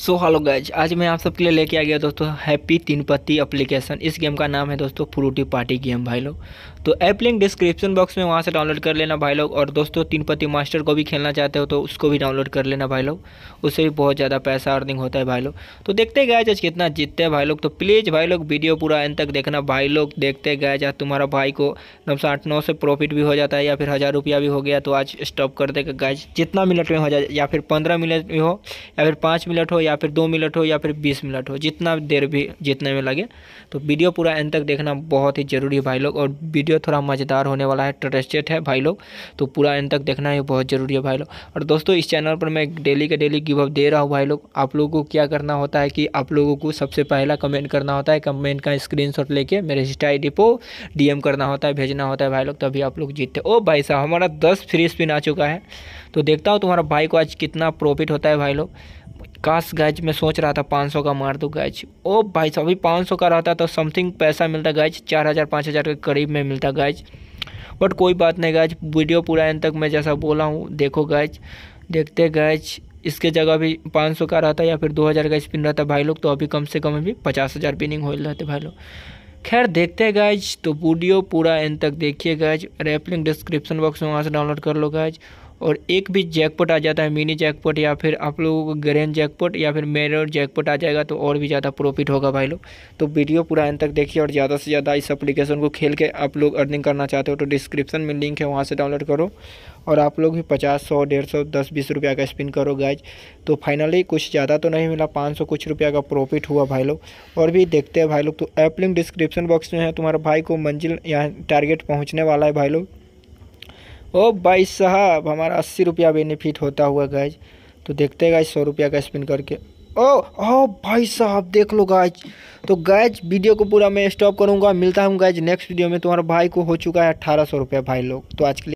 so hello guys आज मैं आप सबके लिए लेके आ गया दोस्तों हैप्पी तीन पत्ती एप्लीकेशन इस गेम का नाम है दोस्तों फ्रूटी पार्टी गेम भाई लोग तो ऐप लिंक डिस्क्रिप्शन बॉक्स में वहाँ से डाउनलोड कर लेना भाई लोग और दोस्तों तीन पति मास्टर को भी खेलना चाहते हो तो उसको भी डाउनलोड कर लेना भाई लोग उससे भी बहुत ज़्यादा पैसा अर्निंग होता है भाई लोग तो देखते गए आज कितना जीतते हैं भाई लोग तो प्लीज़ भाई लोग वीडियो पूरा एंड तक देखना भाई लोग देखते गए जहाँ तुम्हारा भाई को नौ सौ आठ नौ से प्रॉफिट भी हो जाता है या फिर हज़ार रुपया भी हो गया तो आज स्टॉप कर देगा गैज जितना मिनट में हो जाए या फिर पंद्रह मिनट में हो या फिर पाँच मिनट हो या फिर दो मिनट हो या फिर बीस मिनट हो जितना देर भी जितने में लगे तो वीडियो पूरा एंड तक देखना बहुत ही ज़रूरी है भाई लोग और वीडियो वीडियो थोड़ा मज़ेदार होने वाला है ट्रस्टेड है भाई लोग तो पूरा एंड तक देखना ही बहुत ज़रूरी है भाई लोग और दोस्तों इस चैनल पर मैं डेली का डेली गिव अप दे रहा हूँ भाई लोग आप लोगों को क्या करना होता है कि आप लोगों को सबसे पहला कमेंट करना होता है कमेंट का स्क्रीन लेके मेरे इंस्टा आई डी पर डीएम करना होता है भेजना होता है भाई लोग तभी आप लोग जीतते ओ भाई साहब हमारा दस फ्री स्पिन आ चुका है तो देखता हूँ तुम्हारा भाई को आज कितना प्रॉफिट होता है भाई लोग काश गैच मैं सोच रहा था पाँच सौ का मार दूँ गैच ओ भाई साहब अभी पाँच सौ का रहता तो समथिंग पैसा मिलता गैच चार हज़ार पाँच हज़ार के करीब में मिलता गैच बट कोई बात नहीं गैज वीडियो पूरा एंड तक मैं जैसा बोला हूँ देखो गैच देखते गैच इसके जगह भी पाँच सौ का रहता या फिर दो हज़ार का स्पिन रहता भाई लोग तो अभी कम से कम अभी पचास हज़ार पिनिंग हो जाते भाई लोग खैर देखते हैं गाइज तो वीडियो पूरा एंड तक देखिए गाइज रेपलिंग डिस्क्रिप्शन बॉक्स में वहाँ से डाउनलोड कर लो गाइज और एक भी जैकपॉट आ जाता है मिनी जैकपॉट या फिर आप लोगों को ग्रैंड जैकपॉट या फिर मेरर जैकपॉट आ जाएगा तो और भी ज़्यादा प्रॉफिट होगा भाई लोग तो वीडियो पूरा अंत तक देखिए और ज़्यादा से ज़्यादा इस एप्लीकेशन को खेल के आप लोग अर्निंग करना चाहते हो तो डिस्क्रिप्शन में लिंक है वहाँ से डाउनलोड करो और आप लोग भी पचास सौ डेढ़ सौ दस बीस रुपया का स्पिन करो गैज तो फाइनली कुछ ज़्यादा तो नहीं मिला पाँच सौ कुछ रुपया का प्रॉफिट हुआ भाई लोग और भी देखते हैं भाई लोग तो ऐप लिंक डिस्क्रिप्शन बॉक्स में है तुम्हारे भाई को मंजिल यहाँ टारगेट पहुँचने वाला है भाई लोग ओ भाई साहब हमारा अस्सी रुपया बेनिफिट होता हुआ गैज तो देखते हैं गाइज सौ रुपया का स्पिन करके ओ ओ भाई साहब देख लो गाइज तो गैज वीडियो को पूरा मैं स्टॉप करूंगा मिलता हूँ गैज नेक्स्ट वीडियो में तुम्हारे भाई को हो चुका है अट्ठारह सौ रुपया भाई लोग तो आज के लिए